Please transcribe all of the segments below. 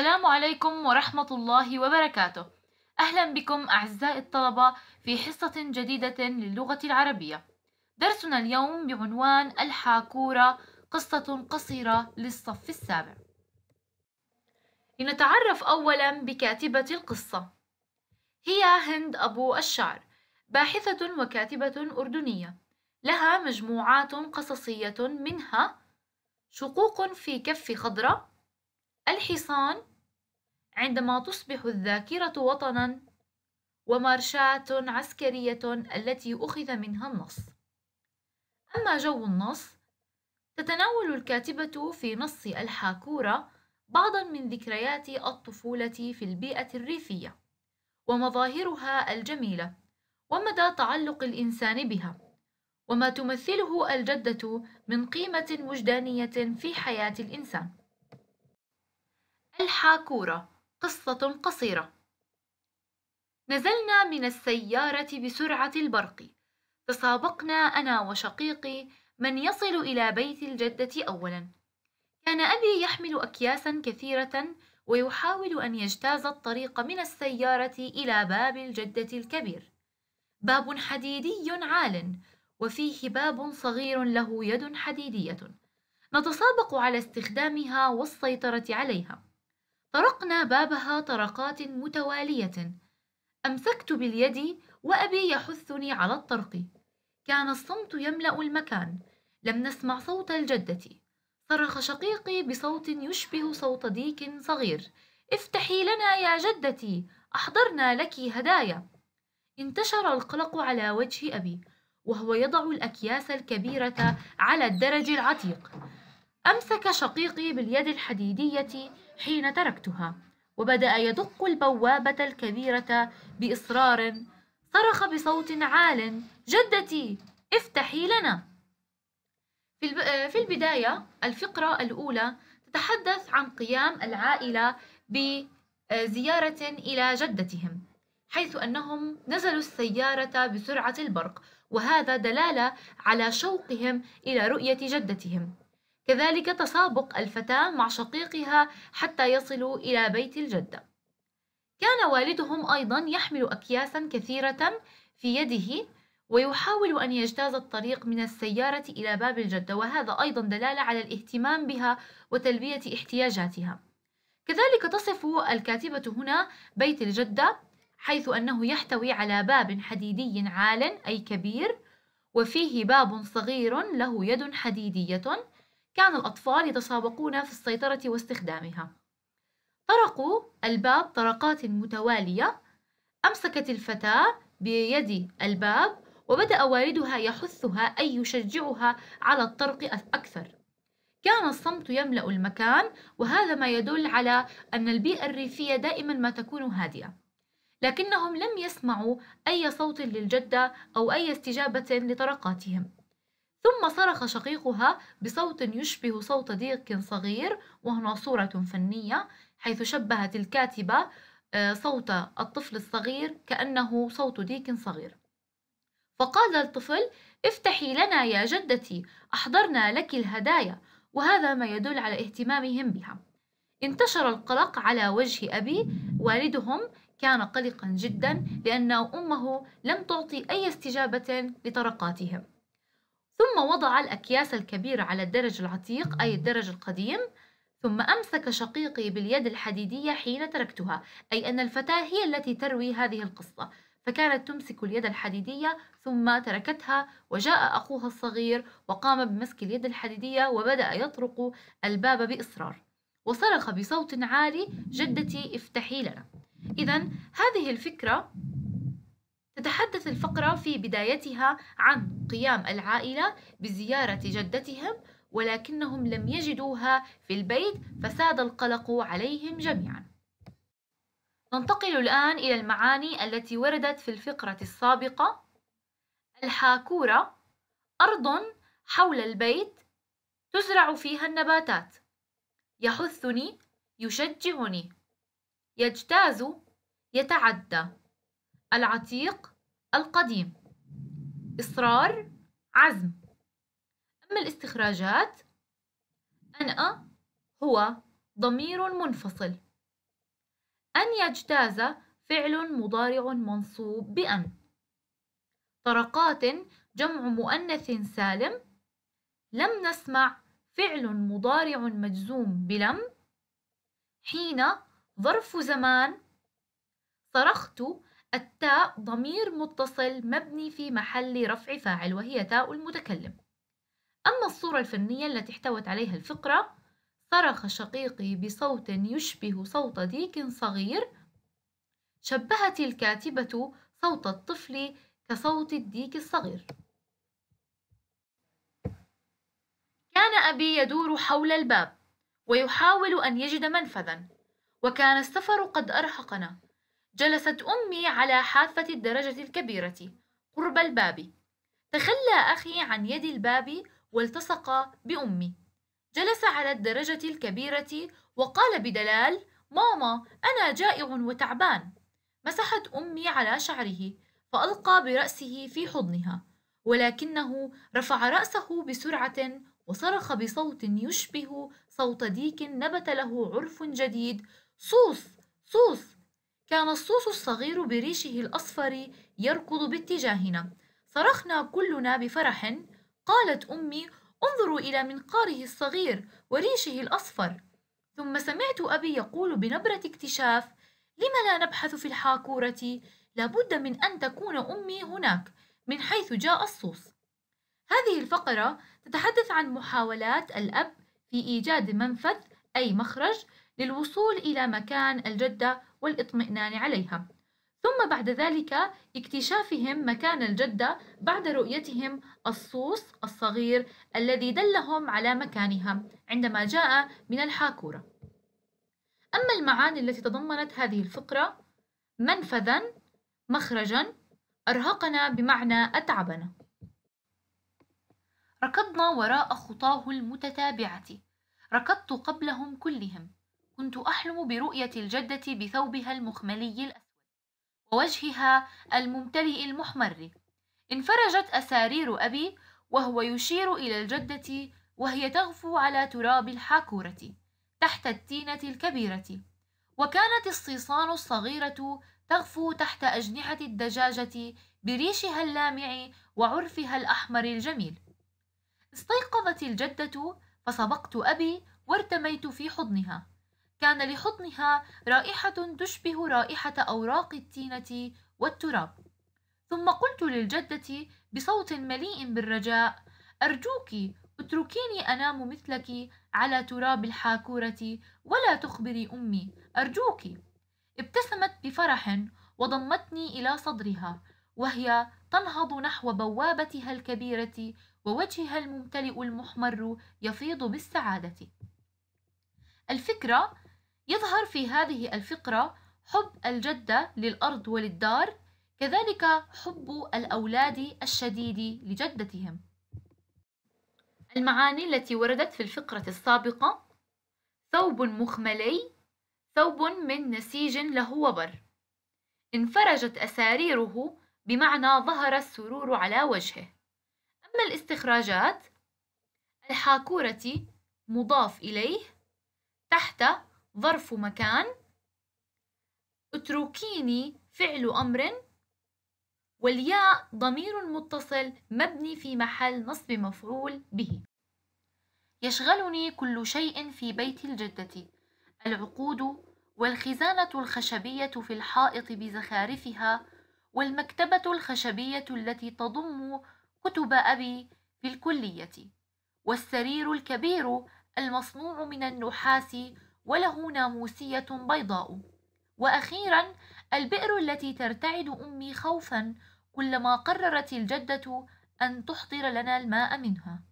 السلام عليكم ورحمة الله وبركاته أهلا بكم أعزائي الطلبة في حصة جديدة للغة العربية درسنا اليوم بعنوان الحاكورة قصة قصيرة للصف السابع لنتعرف أولا بكاتبة القصة هي هند أبو الشعر باحثة وكاتبة أردنية لها مجموعات قصصية منها شقوق في كف خضرة الحصان عندما تصبح الذاكرة وطنًا ومارشات عسكرية التي أخذ منها النص. أما جو النص، تتناول الكاتبة في نص الحاكورة بعضًا من ذكريات الطفولة في البيئة الريفية، ومظاهرها الجميلة، ومدى تعلق الإنسان بها، وما تمثله الجدة من قيمة وجدانية في حياة الإنسان. الحاكورة قصة قصيرة نزلنا من السيارة بسرعة البرق تسابقنا أنا وشقيقي من يصل إلى بيت الجدة أولا كان أبي يحمل أكياسا كثيرة ويحاول أن يجتاز الطريق من السيارة إلى باب الجدة الكبير باب حديدي عال وفيه باب صغير له يد حديدية نتسابق على استخدامها والسيطرة عليها طرقنا بابها طرقات متوالية أمسكت باليد وأبي يحثني على الطرق كان الصمت يملأ المكان لم نسمع صوت الجدة صرخ شقيقي بصوت يشبه صوت ديك صغير افتحي لنا يا جدتي أحضرنا لك هدايا انتشر القلق على وجه أبي وهو يضع الأكياس الكبيرة على الدرج العتيق أمسك شقيقي باليد الحديدية حين تركتها وبدأ يدق البوابة الكبيرة بإصرار صرخ بصوت عال جدتي افتحي لنا في البداية الفقرة الأولى تتحدث عن قيام العائلة بزيارة إلى جدتهم حيث أنهم نزلوا السيارة بسرعة البرق وهذا دلالة على شوقهم إلى رؤية جدتهم كذلك تسابق الفتاة مع شقيقها حتى يصلوا إلى بيت الجدة كان والدهم أيضا يحمل أكياسا كثيرة في يده ويحاول أن يجتاز الطريق من السيارة إلى باب الجدة وهذا أيضا دلالة على الاهتمام بها وتلبية احتياجاتها كذلك تصف الكاتبة هنا بيت الجدة حيث أنه يحتوي على باب حديدي عال أي كبير وفيه باب صغير له يد حديدية كان الأطفال يتسابقون في السيطرة واستخدامها طرقوا الباب طرقات متوالية أمسكت الفتاة بيد الباب وبدأ والدها يحثها أي يشجعها على الطرق أكثر كان الصمت يملأ المكان وهذا ما يدل على أن البيئة الريفية دائما ما تكون هادئة لكنهم لم يسمعوا أي صوت للجدة أو أي استجابة لطرقاتهم ثم صرخ شقيقها بصوت يشبه صوت ديك صغير وهنا صورة فنية حيث شبهت الكاتبة آه، صوت الطفل الصغير كأنه صوت ديك صغير فقال الطفل افتحي لنا يا جدتي أحضرنا لك الهدايا وهذا ما يدل على اهتمامهم بها انتشر القلق على وجه أبي والدهم كان قلقا جدا لأن أمه لم تعطي أي استجابة لطرقاتهم ثم وضع الأكياس الكبيرة على الدرج العتيق أي الدرج القديم ثم أمسك شقيقي باليد الحديدية حين تركتها أي أن الفتاة هي التي تروي هذه القصة فكانت تمسك اليد الحديدية ثم تركتها وجاء أخوها الصغير وقام بمسك اليد الحديدية وبدأ يطرق الباب بإصرار وصرخ بصوت عالي جدتي افتحي لنا إذا هذه الفكرة تتحدث الفقرة في بدايتها عن قيام العائلة بزيارة جدتهم ولكنهم لم يجدوها في البيت فساد القلق عليهم جميعا ننتقل الآن إلى المعاني التي وردت في الفقرة السابقة الحاكورة أرض حول البيت تزرع فيها النباتات يحثني يشجعني يجتاز يتعدى العتيق القديم إصرار عزم أما الاستخراجات أنا هو ضمير منفصل أن يجتاز فعل مضارع منصوب بأن طرقات جمع مؤنث سالم لم نسمع فعل مضارع مجزوم بلم حين ظرف زمان صرخت التاء ضمير متصل مبني في محل رفع فاعل وهي تاء المتكلم أما الصورة الفنية التي احتوت عليها الفقرة صرخ شقيقي بصوت يشبه صوت ديك صغير شبهت الكاتبة صوت الطفل كصوت الديك الصغير كان أبي يدور حول الباب ويحاول أن يجد منفذا وكان السفر قد أرهقنا جلست أمي على حافة الدرجة الكبيرة قرب الباب تخلى أخي عن يد الباب والتصق بأمي جلس على الدرجة الكبيرة وقال بدلال ماما أنا جائع وتعبان مسحت أمي على شعره فألقى برأسه في حضنها ولكنه رفع رأسه بسرعة وصرخ بصوت يشبه صوت ديك نبت له عرف جديد صوص صوص كان الصوص الصغير بريشه الأصفر يركض باتجاهنا صرخنا كلنا بفرح قالت أمي انظروا إلى منقاره الصغير وريشه الأصفر ثم سمعت أبي يقول بنبرة اكتشاف لم لا نبحث في الحاكورة لابد من أن تكون أمي هناك من حيث جاء الصوص هذه الفقرة تتحدث عن محاولات الأب في إيجاد منفذ أي مخرج للوصول إلى مكان الجدة والإطمئنان عليها ثم بعد ذلك اكتشافهم مكان الجدة بعد رؤيتهم الصوص الصغير الذي دلهم على مكانها عندما جاء من الحاكورة أما المعاني التي تضمنت هذه الفقرة منفذا مخرجا أرهقنا بمعنى أتعبنا ركضنا وراء خطاه المتتابعة ركضت قبلهم كلهم كنت أحلم برؤية الجدة بثوبها المخملي الأسود ووجهها الممتلئ المحمر انفرجت أسارير أبي وهو يشير إلى الجدة وهي تغفو على تراب الحاكورة تحت التينة الكبيرة وكانت الصيصان الصغيرة تغفو تحت أجنحة الدجاجة بريشها اللامع وعرفها الأحمر الجميل استيقظت الجدة فسبقت أبي وارتميت في حضنها كان لحضنها رائحة تشبه رائحة أوراق التينة والتراب ثم قلت للجدة بصوت مليء بالرجاء أرجوك اتركيني أنام مثلك على تراب الحاكورة ولا تخبري أمي أرجوك ابتسمت بفرح وضمتني إلى صدرها وهي تنهض نحو بوابتها الكبيرة ووجهها الممتلئ المحمر يفيض بالسعادة الفكرة يظهر في هذه الفقرة حب الجدة للأرض وللدار كذلك حب الأولاد الشديد لجدتهم المعاني التي وردت في الفقرة السابقة ثوب مخملي ثوب من نسيج له وبر انفرجت أساريره بمعنى ظهر السرور على وجهه أما الاستخراجات الحاكورة مضاف إليه تحت ظرف مكان اتركيني فعل أمر والياء ضمير متصل مبني في محل نصب مفعول به يشغلني كل شيء في بيت الجدة العقود والخزانة الخشبية في الحائط بزخارفها والمكتبة الخشبية التي تضم كتب أبي في الكلية والسرير الكبير المصنوع من النحاس وله ناموسية بيضاء وأخيرا البئر التي ترتعد أمي خوفا كلما قررت الجدة أن تحضر لنا الماء منها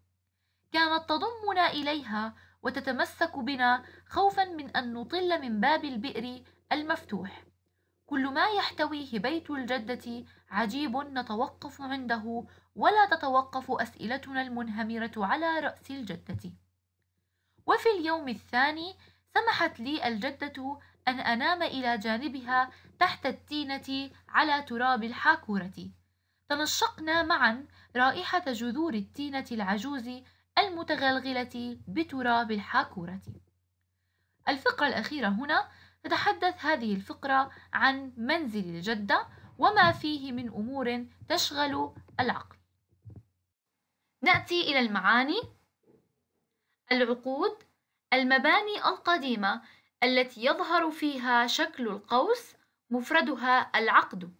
كانت تضمنا إليها وتتمسك بنا خوفا من أن نطل من باب البئر المفتوح كل ما يحتويه بيت الجدة عجيب نتوقف عنده ولا تتوقف أسئلتنا المنهمرة على رأس الجدة وفي اليوم الثاني سمحت لي الجدة أن أنام إلى جانبها تحت التينة على تراب الحاكورة تنشقنا معا رائحة جذور التينة العجوز المتغلغلة بتراب الحاكورة الفقرة الأخيرة هنا تتحدث هذه الفقرة عن منزل الجدة وما فيه من أمور تشغل العقل نأتي إلى المعاني العقود المباني القديمة التي يظهر فيها شكل القوس مفردها العقد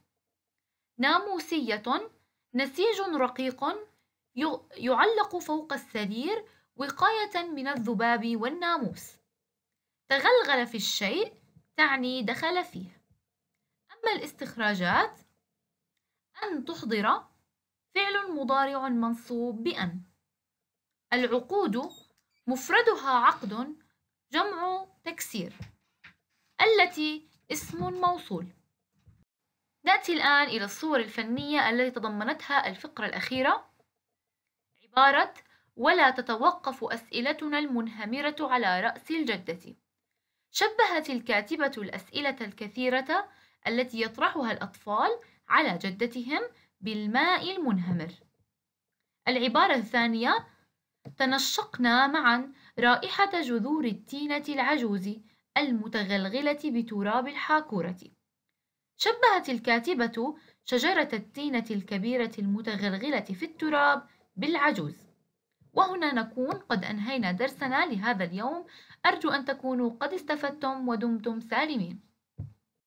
ناموسية نسيج رقيق يعلق فوق السرير وقاية من الذباب والناموس تغلغل في الشيء تعني دخل فيه أما الاستخراجات أن تحضر فعل مضارع منصوب بأن العقود مفردها عقد جمع تكسير التي اسم موصول نأتي الآن إلى الصور الفنية التي تضمنتها الفقرة الأخيرة عبارة ولا تتوقف أسئلتنا المنهمرة على رأس الجدة شبهت الكاتبة الأسئلة الكثيرة التي يطرحها الأطفال على جدتهم بالماء المنهمر العبارة الثانية تنشقنا معا رائحة جذور التينة العجوز المتغلغلة بتراب الحاكورة شبهت الكاتبة شجرة التينة الكبيرة المتغلغلة في التراب بالعجوز وهنا نكون قد أنهينا درسنا لهذا اليوم أرجو أن تكونوا قد استفدتم ودمتم سالمين